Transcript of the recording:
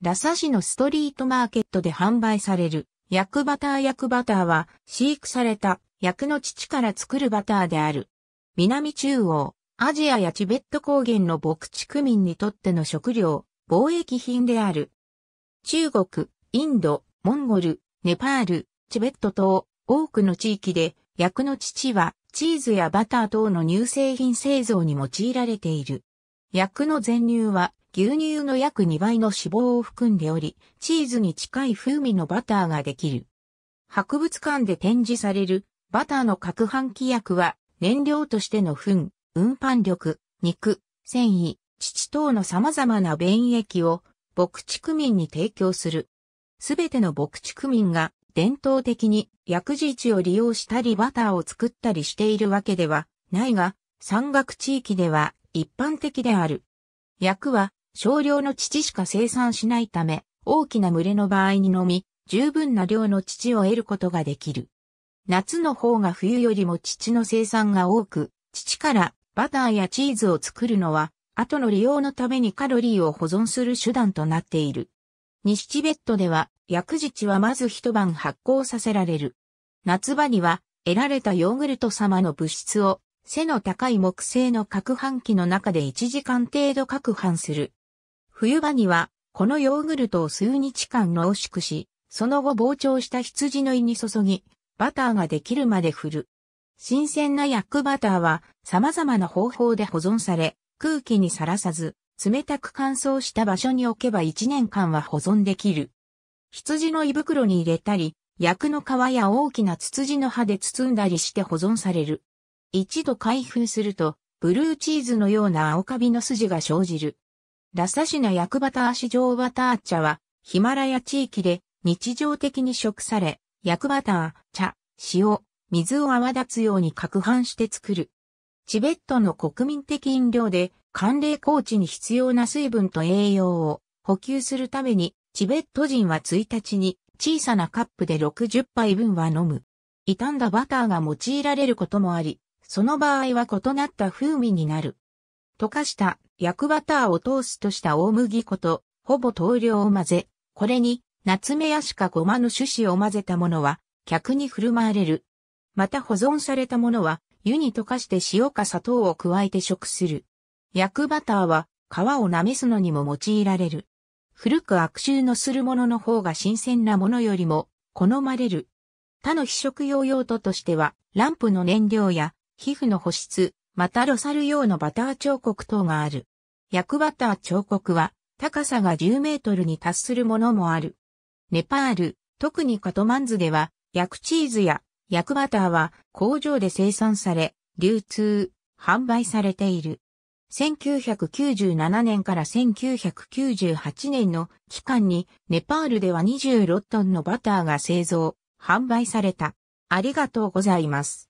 ラサ市のストリートマーケットで販売される、薬バター薬バターは、飼育された薬の乳から作るバターである。南中央、アジアやチベット高原の牧畜民にとっての食料、貿易品である。中国、インド、モンゴル、ネパール、チベット等、多くの地域で、薬の乳は、チーズやバター等の乳製品製造に用いられている。薬の全乳は、牛乳の約2倍の脂肪を含んでおり、チーズに近い風味のバターができる。博物館で展示されるバターの攪拌規約は燃料としての糞、運搬力、肉、繊維、乳等の様々な便益を牧畜民に提供する。すべての牧畜民が伝統的に薬事地を利用したりバターを作ったりしているわけではないが、山岳地域では一般的である。薬は少量の乳しか生産しないため、大きな群れの場合にのみ、十分な量の乳を得ることができる。夏の方が冬よりも乳の生産が多く、乳からバターやチーズを作るのは、後の利用のためにカロリーを保存する手段となっている。西チベットでは、薬日はまず一晩発酵させられる。夏場には、得られたヨーグルト様の物質を、背の高い木製の攪拌機の中で1時間程度攪拌する。冬場には、このヨーグルトを数日間濃縮し、その後膨張した羊の胃に注ぎ、バターができるまで振る。新鮮な薬バターは様々な方法で保存され、空気にさらさず、冷たく乾燥した場所に置けば1年間は保存できる。羊の胃袋に入れたり、薬の皮や大きなツツジの葉で包んだりして保存される。一度開封すると、ブルーチーズのような青カビの筋が生じる。ラサシナヤクバターシジョウバター茶は、ヒマラヤ地域で日常的に食され、ヤクバター、茶、塩、水を泡立つように攪拌して作る。チベットの国民的飲料で、寒冷高地に必要な水分と栄養を補給するために、チベット人は1日に小さなカップで60杯分は飲む。傷んだバターが用いられることもあり、その場合は異なった風味になる。溶かした薬バターをトーストした大麦粉とほぼ等量を混ぜ、これにナツメヤシかごまの種子を混ぜたものは客に振る舞われる。また保存されたものは湯に溶かして塩か砂糖を加えて食する。薬バターは皮をなめすのにも用いられる。古く悪臭のするものの方が新鮮なものよりも好まれる。他の非食用用途としては、ランプの燃料や皮膚の保湿、またロサル用のバター彫刻等がある。薬バター彫刻は高さが10メートルに達するものもある。ネパール、特にカトマンズでは、薬チーズや薬バターは工場で生産され、流通、販売されている。1997年から1998年の期間にネパールでは26トンのバターが製造、販売された。ありがとうございます。